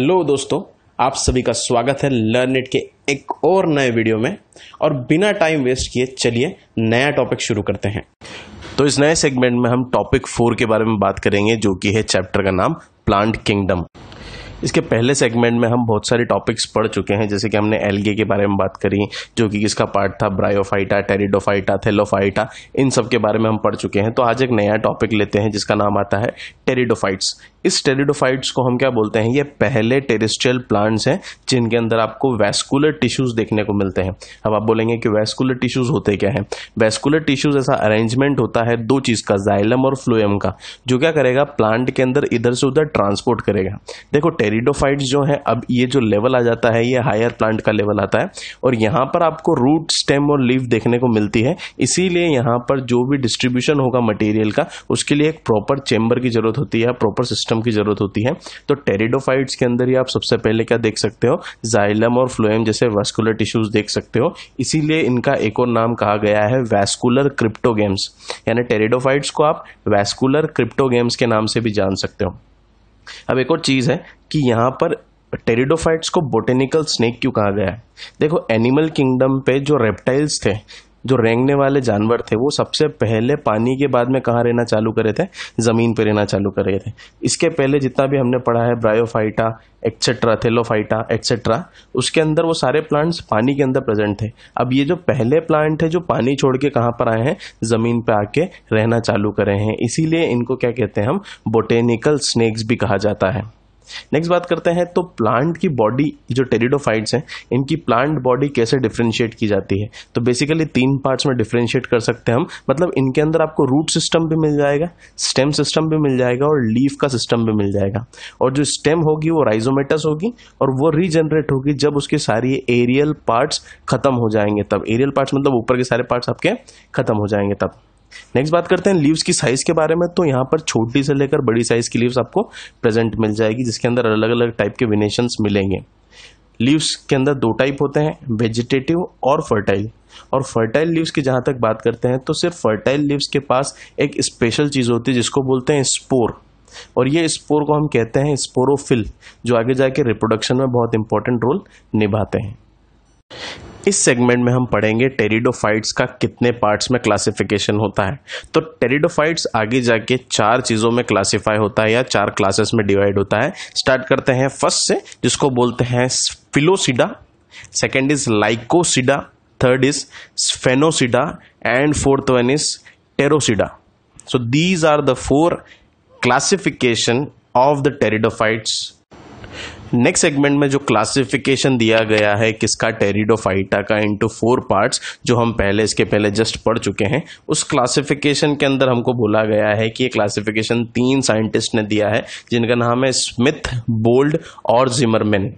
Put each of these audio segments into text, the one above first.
Hello दोस्तों आप सभी का स्वागत है लर्न इट के एक और नए वीडियो में और बिना टाइम वेस्ट किए चलिए नया टॉपिक शुरू करते हैं तो इस नए सेगमेंट में हम टॉपिक फोर के बारे में बात करेंगे जो कि है चैप्टर का नाम प्लांट किंगडम इसके पहले सेगमेंट में हम बहुत सारे टॉपिक्स पढ़ चुके हैं जैसे कि हमने एलगे के बारे में बात करी जो कि किसका पार्ट था ब्रायोफाइटा टेरिडोफाइटा थेलोफाइटा इन सब के बारे में हम पढ़ चुके हैं तो आज एक नया टॉपिक लेते हैं जिसका नाम आता है टेरिडोफाइट्स इस टेरिडोफाइट्स को हम क्या बोलते हैं ये पहले टेरिस्ट्रियल प्लांट्स हैं जिनके अंदर आपको वैस्कुलर टिश्यूज देखने को मिलते हैं अब आप बोलेंगे कि वैस्कुलर टिश्यूज होते क्या हैं वैस्कुलर टिश्यूज ऐसा अरेंजमेंट होता है दो चीज़ का जाइलम और फ्लोएम का जो क्या करेगा प्लांट के अंदर इधर से उधर ट्रांसपोर्ट करेगा देखो टेरिडोफाइट्स जो है अब ये जो लेवल आ जाता है ये हायर प्लांट का लेवल आता है और यहाँ पर आपको रूट स्टेम और लीव देखने को मिलती है इसीलिए यहाँ पर जो भी डिस्ट्रीब्यूशन होगा मटेरियल का उसके लिए एक प्रॉपर चेम्बर की जरूरत होती है प्रॉपर सिस्टम सिस्टम की ज़रूरत होती है तो टेरिडोफाइट्स के अंदर ही आप सबसे पहले क्या देख सकते हो जाइलम और फ्लोएम जैसे वैस्कुलर टिश्यूज देख सकते हो इसीलिए इनका एक और नाम कहा गया है वैस्कुलर क्रिप्टोगेम्स यानी टेरिडोफाइट्स को आप वैस्कुलर क्रिप्टोगेम्स के नाम से भी जान सकते हो अब एक और चीज़ है कि यहां पर टेरिडोफाइट्स को बोटेनिकल स्नेक क्यों कहा गया है देखो एनिमल किंगडम पे जो रेप्टाइल्स थे जो रेंगने वाले जानवर थे वो सबसे पहले पानी के बाद में कहाँ रहना चालू करे थे ज़मीन पर रहना चालू कर रहे थे इसके पहले जितना भी हमने पढ़ा है ब्रायोफाइटा एक्सेट्रा थेलोफाइटा एक्सेट्रा उसके अंदर वो सारे प्लांट्स पानी के अंदर प्रेजेंट थे अब ये जो पहले प्लांट है जो पानी छोड़ के कहाँ पर आए हैं ज़मीन पर आके रहना चालू करे हैं इसीलिए इनको क्या कहते हैं हम बोटेनिकल स्नेक्स भी कहा जाता है नेक्स्ट बात करते हैं तो प्लांट की बॉडी जो टेरिडोफाइट्स हैं इनकी प्लांट बॉडी कैसे डिफ्रेंशिएट की जाती है तो बेसिकली तीन पार्ट्स में डिफ्रेंशिएट कर सकते हैं हम मतलब इनके अंदर आपको रूट सिस्टम भी मिल जाएगा स्टेम सिस्टम भी मिल जाएगा और लीफ का सिस्टम भी मिल जाएगा और जो स्टेम होगी वो राइजोमेटस होगी और वो रीजनरेट होगी जब उसके सारी एरियल पार्ट्स खत्म हो जाएंगे तब एरियल पार्ट्स मतलब ऊपर के सारे पार्ट्स आपके खत्म हो जाएंगे तब नेक्स्ट बात करते हैं लीव्स की साइज के बारे में तो यहाँ पर छोटी से लेकर बड़ी साइज की लीव्स आपको प्रेजेंट मिल जाएगी जिसके अंदर अलग अलग टाइप के विनेशन मिलेंगे लीव्स के अंदर दो टाइप होते हैं वेजिटेटिव और फर्टाइल और फर्टाइल लीव्स की जहां तक बात करते हैं तो सिर्फ फर्टाइल लीव्स के पास एक स्पेशल चीज़ होती है जिसको बोलते हैं स्पोर और ये स्पोर को हम कहते हैं स्पोरोफिल जो आगे जाके रिप्रोडक्शन में बहुत इंपॉर्टेंट रोल निभाते हैं इस सेगमेंट में हम पढ़ेंगे टेरिडोफाइट्स का कितने पार्ट्स में क्लासिफिकेशन होता है तो टेरिडोफाइट्स आगे जाके चार चीज़ों में क्लासिफाई होता है या चार क्लासेस में डिवाइड होता है स्टार्ट करते हैं फर्स्ट से जिसको बोलते हैं Psilopsida second is Lycopsida third is Sphenopsida and fourth one is Pteropsida so these are the four classification of the pteridophytes next segment में जो क्लासिफिकेशन दिया गया है किसका टेरिडोफाइटा का इनटू फोर पार्ट्स जो हम पहले इसके पहले जस्ट पढ़ चुके हैं उस क्लासिफिकेशन के अंदर हमको बोला गया है कि ये क्लासिफिकेशन तीन साइंटिस्ट ने दिया है जिनका नाम है स्मिथ बोल्ड और जिमरमैन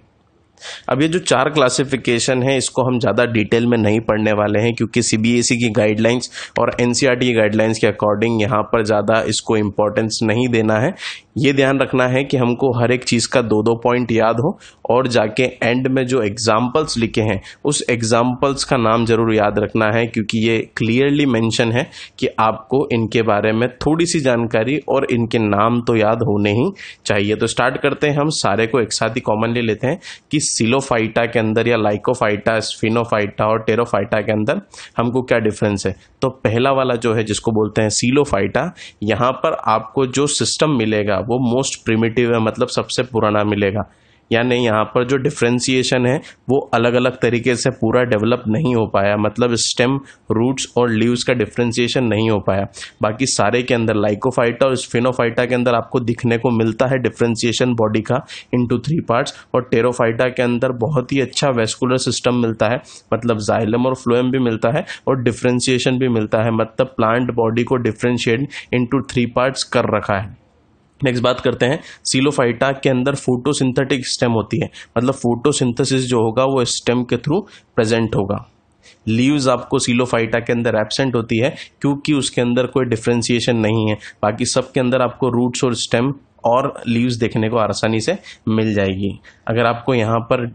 अब ये जो चार क्लासिफिकेशन है इसको हम ज़्यादा डिटेल में नहीं पढ़ने वाले हैं क्योंकि सीबीएसई की गाइडलाइंस और एनसीआरटी e की गाइडलाइंस के अकॉर्डिंग यहां पर ज़्यादा इसको इंपॉर्टेंस नहीं देना है ये ध्यान रखना है कि हमको हर एक चीज़ का दो दो पॉइंट याद हो और जाके एंड में जो एग्जाम्पल्स लिखे हैं उस एग्जाम्पल्स का नाम ज़रूर याद रखना है क्योंकि ये क्लियरली मेंशन है कि आपको इनके बारे में थोड़ी सी जानकारी और इनके नाम तो याद होने ही चाहिए तो स्टार्ट करते हैं हम सारे को एक साथ ही कॉमन ले लेते हैं कि सिलोफाइटा के अंदर या लाइकोफाइटा स्फिनोफाइटा और टेरोफाइटा के अंदर हमको क्या डिफरेंस है तो पहला वाला जो है जिसको बोलते हैं सिलोफाइटा यहाँ पर आपको जो सिस्टम मिलेगा वो मोस्ट प्रिमेटिव है मतलब सबसे पुराना मिलेगा यानी यहाँ पर जो डिफ्रेंसीशन है वो अलग अलग तरीके से पूरा डेवलप नहीं हो पाया मतलब स्टेम रूट्स और लीव्स का डिफ्रेंसीशन नहीं हो पाया बाकी सारे के अंदर लाइकोफाइटा और स्फिनोफाइटा के अंदर आपको दिखने को मिलता है डिफ्रेंसीशन बॉडी का इंटू थ्री पार्ट्स और टेरोफाइटा के अंदर बहुत ही अच्छा वेस्कुलर सिस्टम मिलता है मतलब जाइलम और फ्लोएम भी मिलता है और डिफ्रेंसीशन भी मिलता है मतलब प्लांट बॉडी को डिफ्रेंशिएट इंटू थ्री पार्ट्स कर रखा है नेक्स्ट बात करते हैं सीलोफाइटा के अंदर फोटोसिंथेटिक स्टेम होती है मतलब फोटोसिंथेसिस जो होगा वो स्टेम के थ्रू प्रेजेंट होगा लीव्स आपको सीलोफाइटा के अंदर एबसेंट होती है क्योंकि उसके अंदर कोई डिफ्रेंसिएशन नहीं है बाकी सब के अंदर आपको रूट्स और स्टेम और लीव्स देखने को आसानी से मिल जाएगी अगर आपको यहाँ पर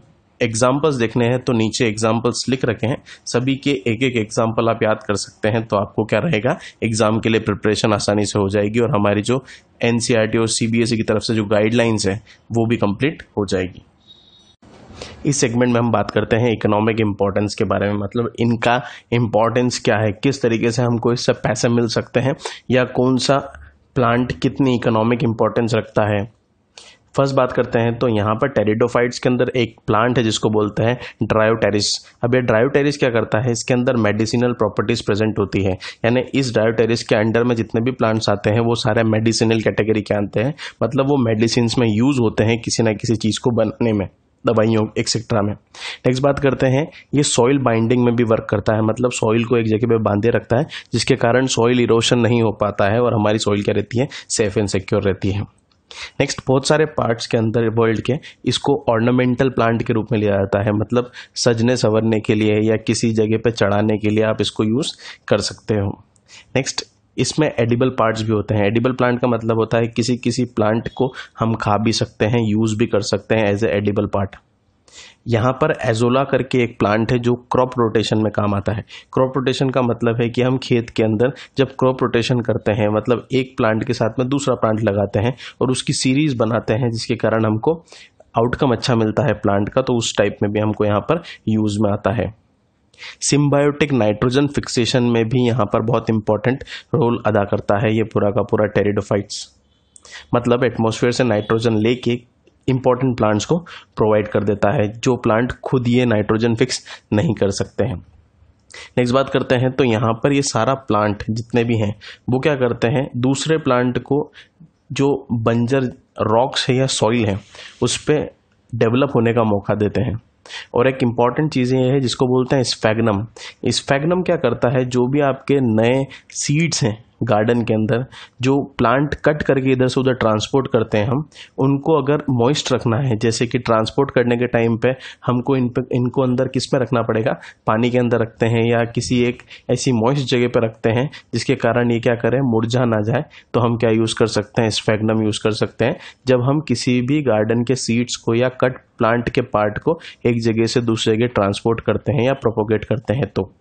एग्जाम्पल्स देखने हैं तो नीचे एग्जाम्पल्स लिख रखे हैं सभी के एक एक एग्जाम्पल आप याद कर सकते हैं तो आपको क्या रहेगा एग्जाम के लिए प्रिपरेशन आसानी से हो जाएगी और हमारी जो एन e और सी e की तरफ से जो गाइडलाइंस है वो भी कंप्लीट हो जाएगी इस सेगमेंट में हम बात करते हैं इकोनॉमिक इम्पोर्टेंस के बारे में मतलब इनका इम्पोर्टेंस क्या है किस तरीके से हमको इससे पैसे मिल सकते हैं या कौन सा प्लांट कितनी इकोनॉमिक इम्पोर्टेंस रखता है फर्स्ट बात करते हैं तो यहाँ पर टेरिडोफाइट्स के अंदर एक प्लांट है जिसको बोलते हैं ड्रायोटेरिस अब ये ड्रायोटेरिस क्या करता है इसके अंदर मेडिसिनल प्रॉपर्टीज़ प्रेजेंट होती है यानी इस ड्रायोटेरिस के अंडर में जितने भी प्लांट्स आते हैं वो सारे मेडिसिनल कैटेगरी के आते हैं मतलब वो मेडिसिन में यूज़ होते हैं किसी ना किसी चीज़ को बनाने में दवाइयों एक्सेट्रा में नेक्स्ट बात करते हैं ये सॉइल बाइंडिंग में भी वर्क करता है मतलब सॉइल को एक जगह पे बांधे रखता है जिसके कारण सॉइल इरोशन नहीं हो पाता है और हमारी सॉइल क्या रहती है सेफ एंड सिक्योर रहती है नेक्स्ट बहुत सारे पार्ट्स के अंदर वर्ल्ड के इसको ऑर्नामेंटल प्लांट के रूप में लिया जाता है मतलब सजने संवरने के लिए या किसी जगह पे चढ़ाने के लिए आप इसको यूज़ कर सकते हो नेक्स्ट इसमें एडिबल पार्ट्स भी होते हैं एडिबल प्लांट का मतलब होता है किसी किसी प्लांट को हम खा भी सकते हैं यूज़ भी कर सकते हैं एज ए एडिबल पार्ट यहाँ पर एजोला करके एक प्लांट है जो क्रॉप रोटेशन में काम आता है क्रॉप रोटेशन का मतलब है कि हम खेत के अंदर जब क्रॉप रोटेशन करते हैं मतलब एक प्लांट के साथ में दूसरा प्लांट लगाते हैं और उसकी सीरीज बनाते हैं जिसके कारण हमको आउटकम अच्छा मिलता है प्लांट का तो उस टाइप में भी हमको यहाँ पर यूज में आता है सिम्बायोटिक नाइट्रोजन फिक्सेशन में भी यहाँ पर बहुत इंपॉर्टेंट रोल अदा करता है ये पूरा का पूरा टेरिडोफाइट्स मतलब एटमोसफेयर से नाइट्रोजन लेके इंपॉर्टेंट प्लांट्स को प्रोवाइड कर देता है जो प्लांट खुद ये नाइट्रोजन फिक्स नहीं कर सकते हैं नेक्स्ट बात करते हैं तो यहाँ पर ये सारा प्लांट जितने भी हैं वो क्या करते हैं दूसरे प्लांट को जो बंजर रॉक्स है या सॉइल है उस पर डेवलप होने का मौका देते हैं और एक इम्पॉर्टेंट चीज़ ये है जिसको बोलते हैं स्फेगनम स्फेगनम क्या करता है जो भी आपके नए सीड्स हैं गार्डन के अंदर जो प्लांट कट करके इधर से उधर ट्रांसपोर्ट करते हैं हम उनको अगर मॉइस्ट रखना है जैसे कि ट्रांसपोर्ट करने के टाइम पे हमको इन पे इनको अंदर किस में रखना पड़ेगा पानी के अंदर रखते हैं या किसी एक ऐसी मॉइस्ट जगह पर रखते हैं जिसके कारण ये क्या करें मुरझा ना जाए तो हम क्या यूज़ कर सकते हैं स्फेगनम यूज़ कर सकते हैं जब हम किसी भी गार्डन के सीड्स को या कट प्लांट के पार्ट को एक जगह से दूसरी जगह ट्रांसपोर्ट करते हैं या प्रोपोगेट करते हैं तो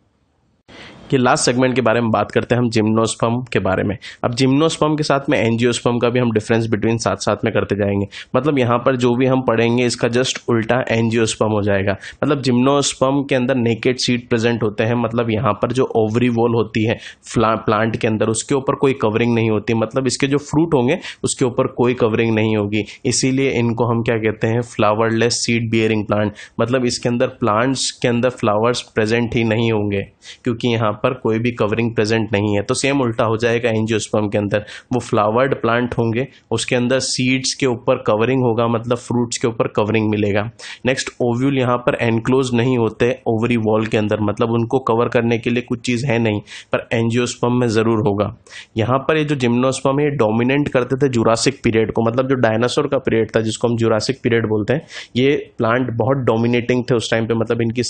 कि लास्ट सेगमेंट के बारे में बात करते हैं हम जिम्नोस्पम के बारे में अब जिम्नोस्पम के साथ में एनजियोस्पम का भी हम डिफरेंस बिटवीन साथ साथ में करते जाएंगे मतलब यहाँ पर जो भी हम पढ़ेंगे इसका जस्ट उल्टा एनजियोस्पम हो जाएगा मतलब जिम्नोस्पम के अंदर नेकेड सीड प्रेजेंट होते हैं मतलब यहाँ पर जो ओवरी वॉल होती है प्लांट के अंदर उसके ऊपर कोई कवरिंग नहीं होती मतलब इसके जो फ्रूट होंगे उसके ऊपर कोई कवरिंग नहीं होगी इसीलिए इनको हम क्या कहते हैं फ्लावरलेस सीड बियरिंग प्लांट मतलब इसके अंदर प्लांट्स के अंदर फ्लावर्स प्रेजेंट ही नहीं होंगे क्योंकि यहाँ पर कोई भी कवरिंग प्रेजेंट नहीं है तो सेम उल्टा हो जाएगा एनजियोस्पर्म के अंदर वो फ्लावर्ड प्लांट होंगे उसके अंदर सीड्स के ऊपर कवरिंग होगा मतलब फ्रूट्स के ऊपर कवरिंग मिलेगा नेक्स्ट ओव्यूल यहाँ पर एनक्लोज नहीं होते ओवरी वॉल के अंदर मतलब उनको कवर करने के लिए कुछ चीज़ है नहीं पर एनजियोस्पर्म में ज़रूर होगा यहाँ पर ये जो जिम्नोस्पर्म ये डोमिनेट करते थे जुरासिक पीरियड को मतलब जो डायनासोर का पीरियड था जिसको हम जुरासिक पीरियड बोलते हैं ये प्लांट बहुत डोमिनेटिंग थे उस टाइम पर मतलब इनकी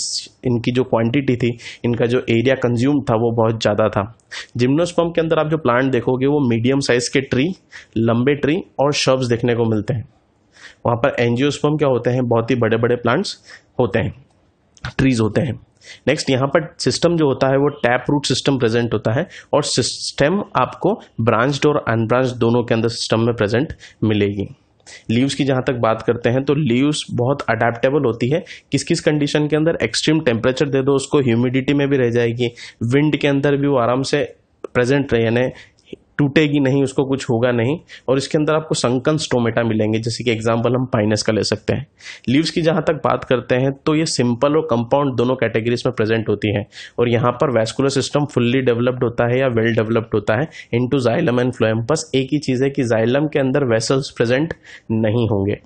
इनकी जो क्वांटिटी थी इनका जो एरिया कंज्यूम वॉल्यूम था वो बहुत ज़्यादा था जिम्नोस्पम के अंदर आप जो प्लांट देखोगे वो मीडियम साइज़ के ट्री लंबे ट्री और शर्ब्स देखने को मिलते हैं वहाँ पर एनजियोस्पम क्या होते हैं बहुत ही बड़े बड़े प्लांट्स होते हैं ट्रीज होते हैं नेक्स्ट यहाँ पर सिस्टम जो होता है वो टैप रूट सिस्टम प्रेजेंट होता है और सिस्टम आपको ब्रांच्ड और अनब्रांच्ड दोनों के अंदर सिस्टम में प्रेजेंट मिलेगी लीव्स की जहां तक बात करते हैं तो लीव्स बहुत अडेप्टेबल होती है किस किस कंडीशन के अंदर एक्सट्रीम टेम्परेचर दे दो उसको ह्यूमिडिटी में भी रह जाएगी विंड के अंदर भी वो आराम से प्रेजेंट रहे यानी टूटेगी नहीं उसको कुछ होगा नहीं और इसके अंदर आपको संकन स्टोमेटा मिलेंगे जैसे कि एग्जाम्पल हम पाइनस का ले सकते हैं लीव्स की जहां तक बात करते हैं तो ये सिंपल और कंपाउंड दोनों कैटेगरीज में प्रेजेंट होती हैं और यहाँ पर वैस्कुलर सिस्टम फुल्ली डेवलप्ड होता है या वेल डेवलप्ड होता है in two xylem and phloem बस एक ही चीज़ है कि जाइलम के अंदर वेसल्स प्रेजेंट नहीं होंगे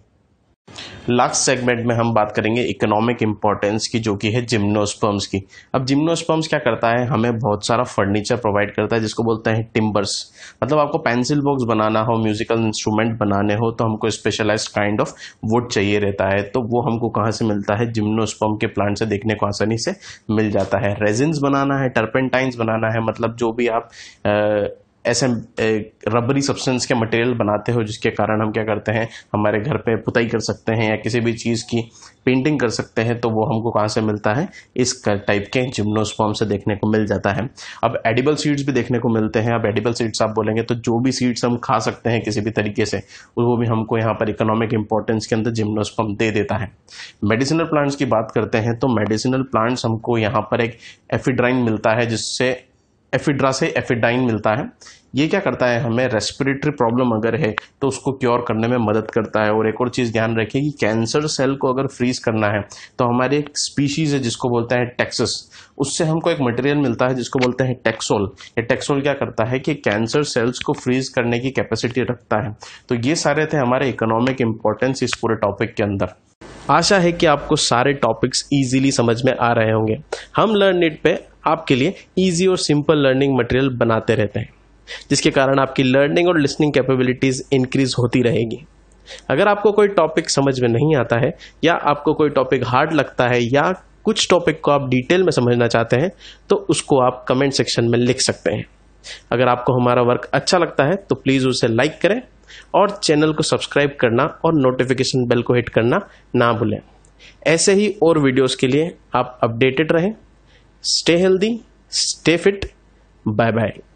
लास्ट सेगमेंट में हम बात करेंगे इकोनॉमिक इंपॉर्टेंस की जो कि है जिम्नोस्पर्म्स की अब जिम्नोस्पर्म्स क्या करता है हमें बहुत सारा फर्नीचर प्रोवाइड करता है जिसको बोलते हैं टिम्बर्स मतलब आपको पेंसिल बॉक्स बनाना हो म्यूजिकल इंस्ट्रूमेंट बनाने हो तो हमको स्पेशलाइज काइंड ऑफ वुड चाहिए रहता है तो वो हमको कहाँ से मिलता है जिम्नोस्पर्म के प्लांट से देखने को आसानी से मिल जाता है रेजिन्स बनाना है टर्पेंटाइन्स बनाना है मतलब जो भी आप आ, ऐसे रबरी सब्सटेंस के मटेरियल बनाते हो जिसके कारण हम क्या करते हैं हमारे घर पे पुताई कर सकते हैं या किसी भी चीज़ की पेंटिंग कर सकते हैं तो वो हमको कहाँ से मिलता है इस टाइप के जिम्नोस्पॉम से देखने को मिल जाता है अब एडिबल सीड्स भी देखने को मिलते हैं अब एडिबल सीड्स आप बोलेंगे तो जो भी सीड्स हम खा सकते हैं किसी भी तरीके से वो भी हमको यहाँ पर इकोनॉमिक इंपॉर्टेंस के अंदर जिम्नोस्पॉम दे देता है मेडिसिनल प्लांट्स की बात करते हैं तो मेडिसिनल प्लांट्स हमको यहाँ पर एक एफिड्राइन मिलता है जिससे एफिड्रा से एफिडाइन मिलता है ये क्या करता है हमें रेस्पिरेटरी प्रॉब्लम अगर है तो उसको क्योर करने में मदद करता है और एक और चीज़ ध्यान रखिए कि कैंसर सेल को अगर फ्रीज करना है तो हमारे एक स्पीशीज़ है जिसको बोलते हैं टेक्सस उससे हमको एक मटेरियल मिलता है जिसको बोलते हैं टेक्सोल ये टेक्सोल क्या करता है कि कैंसर सेल्स को फ्रीज करने की कैपेसिटी रखता है तो ये सारे थे हमारे इकोनॉमिक इंपॉर्टेंस इस पूरे टॉपिक के अंदर आशा है कि आपको सारे टॉपिक्स इजीली समझ में आ रहे होंगे हम लर्न इट पे आपके लिए ईजी और सिंपल लर्निंग मटेरियल बनाते रहते हैं जिसके कारण आपकी लर्निंग और लिसनिंग कैपेबिलिटीज़ इंक्रीज होती रहेगी अगर आपको कोई टॉपिक समझ में नहीं आता है या आपको कोई टॉपिक हार्ड लगता है या कुछ टॉपिक को आप डिटेल में समझना चाहते हैं तो उसको आप कमेंट सेक्शन में लिख सकते हैं अगर आपको हमारा वर्क अच्छा लगता है तो प्लीज़ उसे लाइक करें और चैनल को सब्सक्राइब करना और नोटिफिकेशन बेल को हिट करना ना भूलें ऐसे ही और वीडियोस के लिए आप अपडेटेड रहें Stay healthy, stay fit. Bye bye.